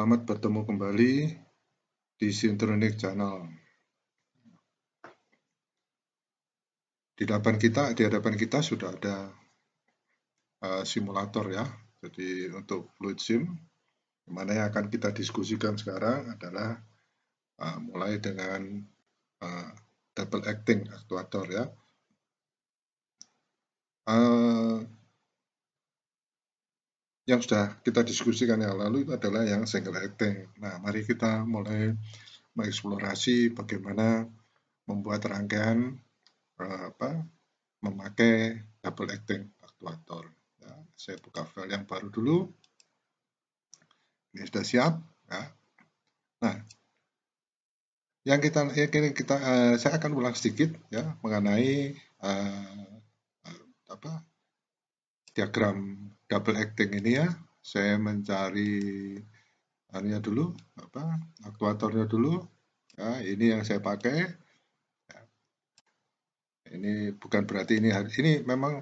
Selamat bertemu kembali di Sintronic Channel. Di depan kita, di hadapan kita sudah ada uh, simulator ya. Jadi untuk Fluid Sim, mana yang akan kita diskusikan sekarang adalah uh, mulai dengan uh, double acting aktuator ya. Uh, yang sudah kita diskusikan yang lalu itu adalah yang single acting. Nah, mari kita mulai mengeksplorasi bagaimana membuat rangkaian eh, apa memakai double acting aktuator. Ya, saya buka file yang baru dulu. Ini sudah siap. Ya. Nah, yang kita yang kita uh, saya akan ulang sedikit ya mengenai uh, apa diagram double acting ini ya saya mencari anunya dulu apa aktuatornya dulu ya, ini yang saya pakai ya. ini bukan berarti ini ini memang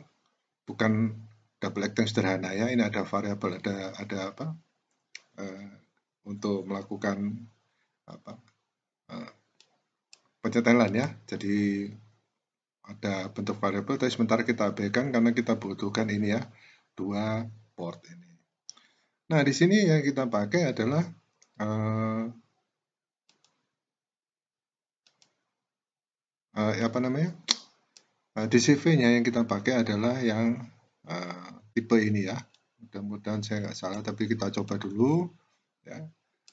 bukan double acting sederhana ya ini ada variabel ada ada apa uh, untuk melakukan apa uh, pencetelan ya jadi ada bentuk variabel tapi sementara kita abaikan karena kita butuhkan ini ya dua port ini. Nah, di sini yang kita pakai adalah uh, uh, apa namanya? Uh, eh, DCV-nya yang kita pakai adalah yang uh, tipe ini ya. Mudah-mudahan saya nggak salah, tapi kita coba dulu. Ya.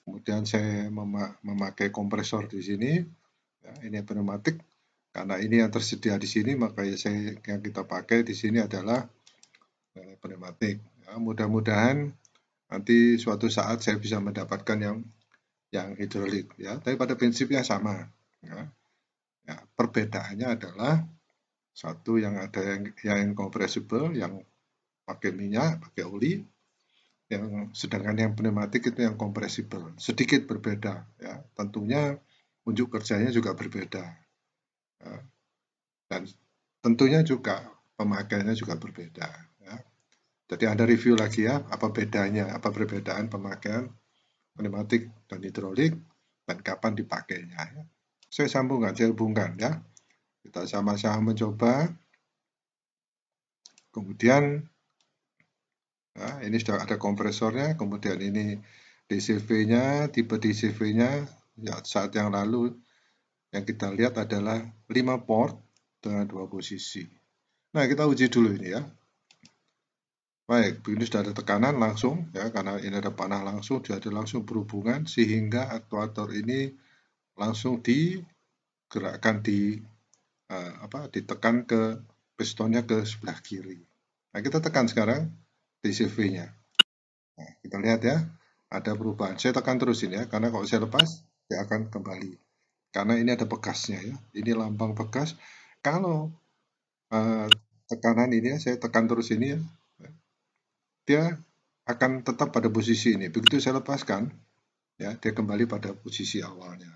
Kemudian saya memakai kompresor di sini. Ya, ini pneumatik. Karena ini yang tersedia di sini, maka saya yang kita pakai di sini adalah pneumatik. Ya, mudah-mudahan nanti suatu saat saya bisa mendapatkan yang yang hidrolik ya. Tapi pada prinsipnya sama. Ya. Ya, perbedaannya adalah satu yang ada yang yang incompressible yang pakai minyak, pakai oli, yang sedangkan yang pneumatik itu yang kompresibel sedikit berbeda ya tentunya unjuk kerjanya juga berbeda ya. dan tentunya juga pemakaiannya juga berbeda jadi Anda review lagi ya, apa bedanya, apa perbedaan pemakaian pneumatik dan hidrolik, dan kapan dipakainya. Ya. Saya sambungkan, saya hubungkan ya. Kita sama-sama mencoba. Kemudian, ya, ini sudah ada kompresornya, kemudian ini DCV-nya, tipe DCV-nya, ya, saat yang lalu yang kita lihat adalah 5 port dengan dua posisi. Nah, kita uji dulu ini ya. Baik, begini sudah ada tekanan langsung, ya karena ini ada panah langsung, jadi langsung berhubungan sehingga aktuator ini langsung digerakkan di uh, apa ditekan ke pistonnya ke sebelah kiri. Nah, kita tekan sekarang TCV-nya. Nah, kita lihat ya, ada perubahan. Saya tekan terus ini ya, karena kalau saya lepas, dia akan kembali. Karena ini ada bekasnya ya, ini lambang bekas. Kalau uh, tekanan ini ya, saya tekan terus ini ya, dia akan tetap pada posisi ini. Begitu saya lepaskan, ya dia kembali pada posisi awalnya.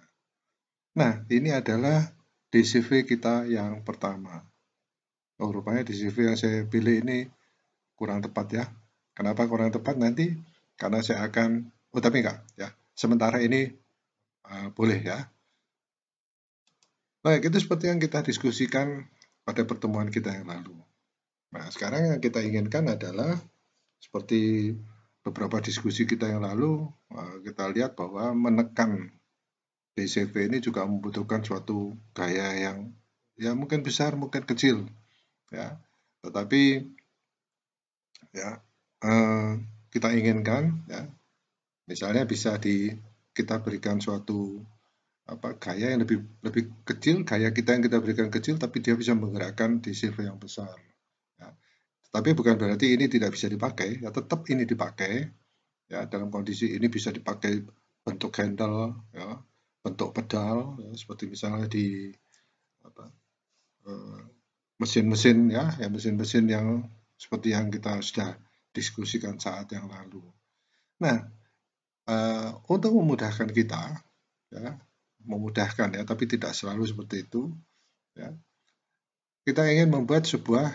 Nah, ini adalah DCV kita yang pertama. Oh, rupanya DCV yang saya pilih ini kurang tepat ya. Kenapa kurang tepat nanti? Karena saya akan, oh tapi enggak ya. Sementara ini uh, boleh ya. Baik, nah, itu seperti yang kita diskusikan pada pertemuan kita yang lalu. Nah, sekarang yang kita inginkan adalah seperti beberapa diskusi kita yang lalu eh, kita lihat bahwa menekan DCV ini juga membutuhkan suatu gaya yang ya mungkin besar mungkin kecil ya tetapi ya eh, kita inginkan ya misalnya bisa di kita berikan suatu apa gaya yang lebih lebih kecil gaya kita yang kita berikan kecil tapi dia bisa menggerakkan di yang besar tapi bukan berarti ini tidak bisa dipakai, ya tetap ini dipakai. Ya, dalam kondisi ini bisa dipakai bentuk handle, ya, bentuk pedal, ya, seperti misalnya di eh, mesin-mesin ya, ya mesin-mesin yang seperti yang kita sudah diskusikan saat yang lalu. Nah, eh, untuk memudahkan kita, ya, memudahkan ya, tapi tidak selalu seperti itu. Ya, kita ingin membuat sebuah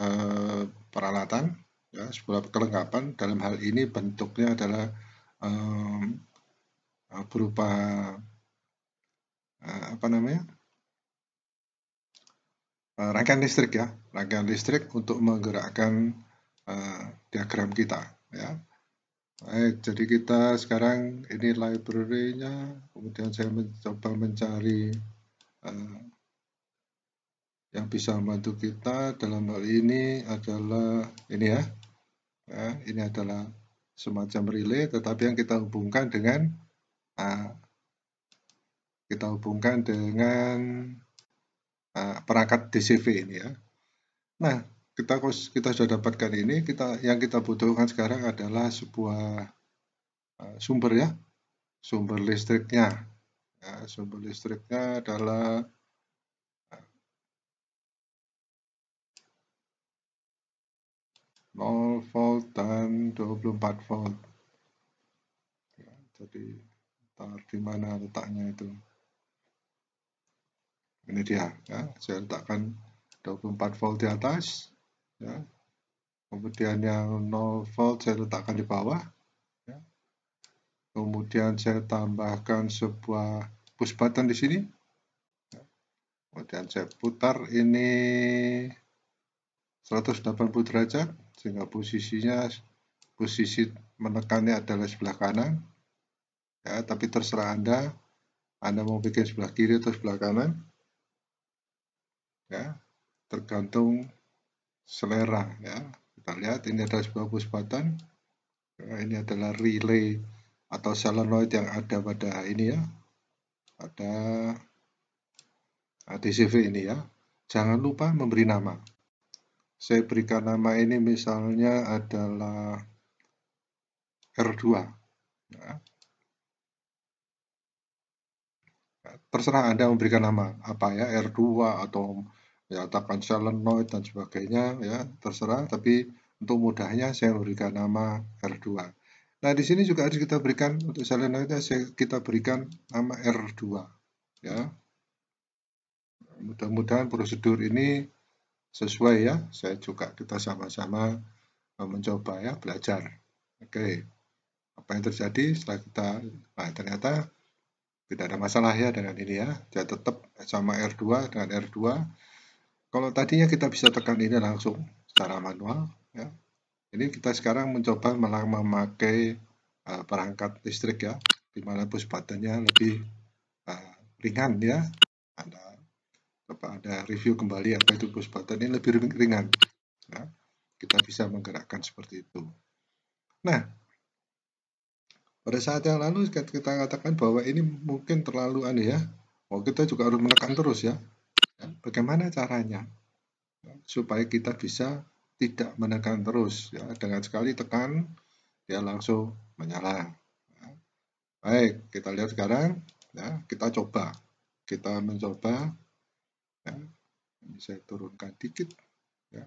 Eh, peralatan, ya, sebuah kelengkapan dalam hal ini bentuknya adalah eh, berupa eh, apa namanya eh, rangkaian listrik ya, rangkaian listrik untuk menggerakkan eh, diagram kita ya. Baik, jadi kita sekarang ini library-nya, kemudian saya mencoba mencari eh, yang bisa membantu kita dalam hal ini adalah ini ya, ya ini adalah semacam relay tetapi yang kita hubungkan dengan uh, Kita hubungkan dengan uh, perangkat DCV ini ya. Nah, kita kita sudah dapatkan ini, kita yang kita butuhkan sekarang adalah sebuah uh, sumber ya. Sumber listriknya. Ya, sumber listriknya adalah 0 volt dan 24 volt ya, jadi ntar di mana letaknya itu ini dia ya saya letakkan 24 volt di atas ya kemudian yang 0 volt saya letakkan di bawah ya. kemudian saya tambahkan sebuah push button di sini ya. kemudian saya putar ini 180 derajat sehingga posisinya posisi menekannya adalah sebelah kanan ya tapi terserah anda anda mau bikin sebelah kiri atau sebelah kanan ya tergantung selera ya kita lihat ini adalah sebuah puspatan ya, ini adalah relay atau solenoid yang ada pada ini ya ada ATCV ini ya jangan lupa memberi nama saya berikan nama ini misalnya adalah R2. Nah, ya. terserah Anda memberikan nama apa ya R2 atau ya katakan solenoid dan sebagainya ya terserah tapi untuk mudahnya saya memberikan nama R2. Nah, di sini juga harus kita berikan untuk solenoidnya kita berikan nama R2 ya. Mudah-mudahan prosedur ini sesuai ya. Saya juga kita sama-sama eh, mencoba ya belajar. Oke, apa yang terjadi setelah kita, nah ternyata tidak ada masalah ya dengan ini ya. Dia tetap sama R2 dengan R2. Kalau tadinya kita bisa tekan ini langsung secara manual ya. Ini kita sekarang mencoba malah memakai uh, perangkat listrik ya, di mana push buttonnya lebih uh, ringan ya. Anda apa ada review kembali apa itu push button ini lebih ringan ya, kita bisa menggerakkan seperti itu nah pada saat yang lalu kita katakan bahwa ini mungkin terlalu aneh ya oh kita juga harus menekan terus ya, ya bagaimana caranya ya, supaya kita bisa tidak menekan terus ya dengan sekali tekan dia langsung menyala ya. baik kita lihat sekarang ya kita coba kita mencoba ya. ini saya turunkan dikit ya.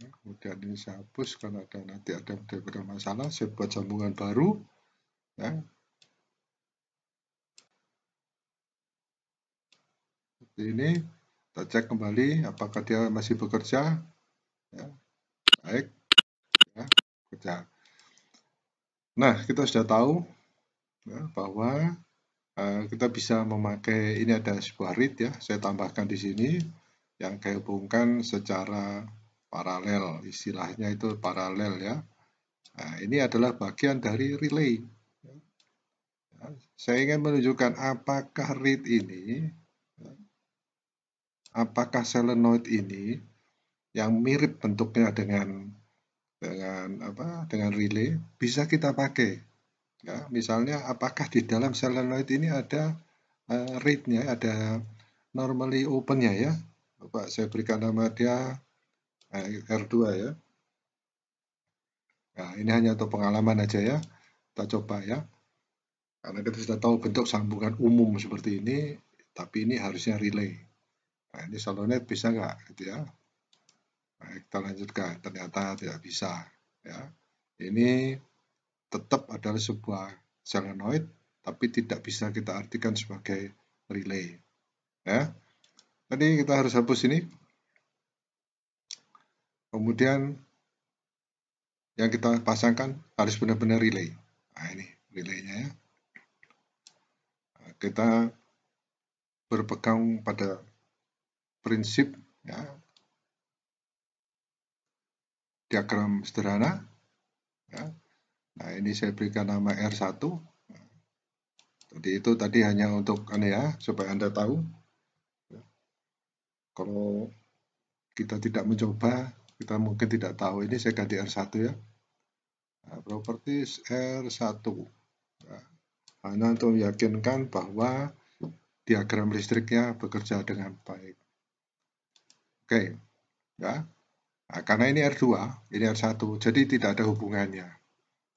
ya. kemudian ini saya hapus karena ada nanti ada beberapa masalah saya buat sambungan baru ya seperti ini kita cek kembali apakah dia masih bekerja ya. baik ya, bekerja nah kita sudah tahu ya, bahwa Eh, kita bisa memakai ini ada sebuah read ya saya tambahkan di sini yang saya hubungkan secara paralel istilahnya itu paralel ya nah, ini adalah bagian dari relay ya, saya ingin menunjukkan apakah read ini ya, apakah solenoid ini yang mirip bentuknya dengan dengan apa dengan relay bisa kita pakai Ya, misalnya apakah di dalam solenoid ini ada uh, eh, rate-nya, ada normally open-nya ya. Bapak saya berikan nama dia eh, R2 ya. Nah, ini hanya untuk pengalaman aja ya. Kita coba ya. Karena kita sudah tahu bentuk sambungan umum seperti ini, tapi ini harusnya relay. Nah, ini solenoid bisa nggak gitu ya? Nah, kita lanjutkan, ternyata tidak bisa. Ya, ini tetap adalah sebuah solenoid tapi tidak bisa kita artikan sebagai relay ya tadi kita harus hapus ini kemudian yang kita pasangkan harus benar-benar relay nah ini relaynya ya nah, kita berpegang pada prinsip ya diagram sederhana ya Nah, ini saya berikan nama R1. Jadi itu tadi hanya untuk ini anu ya, supaya Anda tahu. Ya. Kalau kita tidak mencoba, kita mungkin tidak tahu. Ini saya ganti R1 ya. Nah, properties R1. Nah, hanya untuk meyakinkan bahwa diagram listriknya bekerja dengan baik. Oke, ya. Nah, karena ini R2, ini R1, jadi tidak ada hubungannya.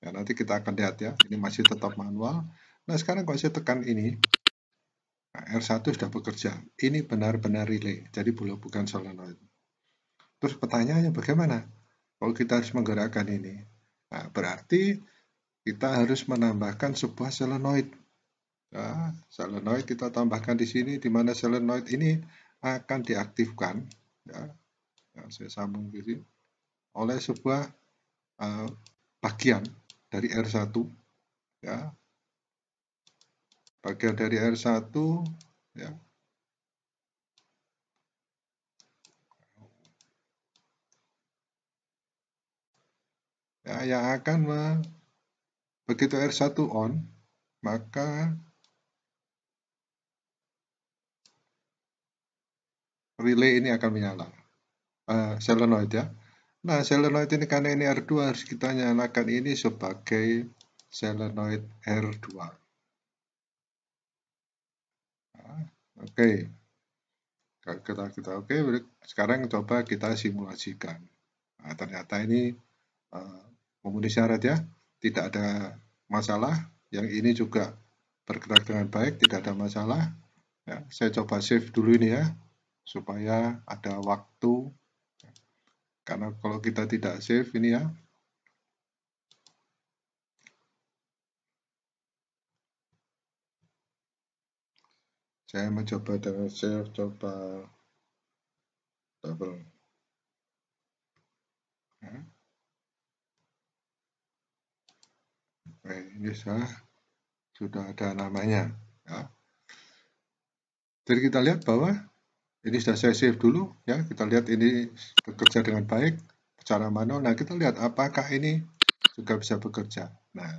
Ya, nanti kita akan lihat ya, ini masih tetap manual. Nah, sekarang kalau saya tekan ini, nah, R1 sudah bekerja. Ini benar-benar relay, jadi belum bukan solenoid. Terus pertanyaannya bagaimana? Kalau kita harus menggerakkan ini, nah, berarti kita harus menambahkan sebuah solenoid. Nah, solenoid kita tambahkan di sini, di mana solenoid ini akan diaktifkan. Ya, Nah, saya sambung di sini oleh sebuah uh, bagian dari R1 ya. Bagian dari R1 ya. Ya, yang akan me, begitu R1 on, maka relay ini akan menyala. Uh, eh, solenoid ya. Nah, selenoid ini karena ini R2 harus kita nyalakan ini sebagai selenoid R2. Nah, oke. Okay. Kita kita oke, okay. sekarang coba kita simulasikan. Nah, ternyata ini uh, memenuhi syarat ya, tidak ada masalah. Yang ini juga bergerak dengan baik, tidak ada masalah. Ya, saya coba save dulu ini ya, supaya ada waktu karena kalau kita tidak save ini ya, saya mencoba dengan save coba double nah. Ya. Oke, ini sudah sudah ada namanya ya. jadi kita lihat bahwa ini sudah saya save dulu ya. Kita lihat ini bekerja dengan baik Cara manual. Nah, kita lihat apakah ini juga bisa bekerja. Nah,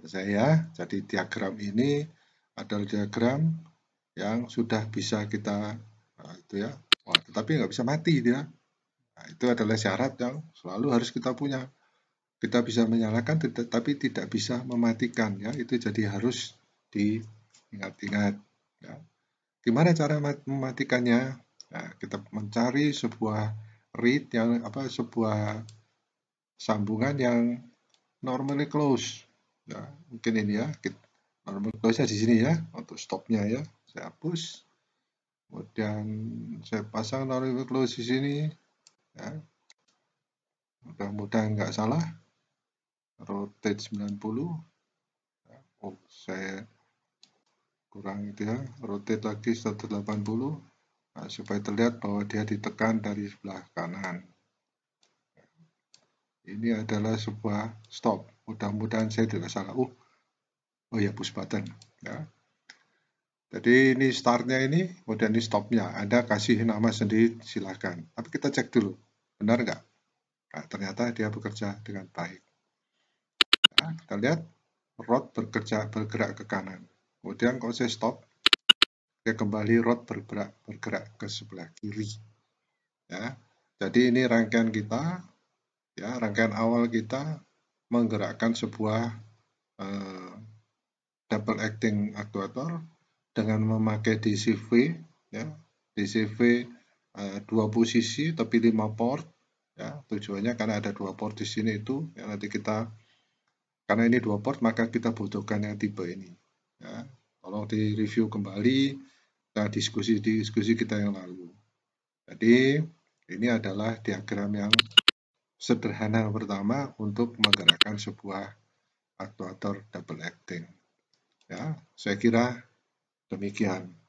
saya ya jadi diagram ini adalah diagram yang sudah bisa kita nah, itu ya. Wah, tetapi nggak bisa mati dia. Nah, itu adalah syarat yang selalu harus kita punya. Kita bisa menyalakan, tetapi tidak bisa mematikan ya. Itu jadi harus diingat-ingat. Ya. Gimana cara mematikannya? Nah, kita mencari sebuah read yang apa sebuah sambungan yang normally close. Ya, mungkin ini ya. Normally close-nya di sini ya untuk stopnya ya. Saya hapus. Kemudian saya pasang normally close di sini ya. Mudah-mudahan nggak salah. Rotate 90. Ya. Oh, saya kurang itu ya rotate lagi 180 nah, supaya terlihat bahwa dia ditekan dari sebelah kanan ini adalah sebuah stop mudah-mudahan saya tidak salah uh oh ya push button ya jadi ini startnya ini kemudian ini stopnya anda kasih nama sendiri silahkan tapi kita cek dulu benar nggak nah, ternyata dia bekerja dengan baik nah, kita lihat rod bekerja bergerak ke kanan Kemudian kalau saya stop, dia kembali rod bergerak bergerak ke sebelah kiri. Ya. Jadi ini rangkaian kita ya, rangkaian awal kita menggerakkan sebuah uh, double acting actuator dengan memakai DCV ya, DCV uh, eh, dua posisi tapi lima port ya. Tujuannya karena ada dua port di sini itu ya nanti kita karena ini dua port maka kita butuhkan yang tipe ini Ya, di review kembali kita diskusi-diskusi kita yang lalu. Jadi, ini adalah diagram yang sederhana pertama untuk menggerakkan sebuah aktuator double acting. Ya, saya kira demikian.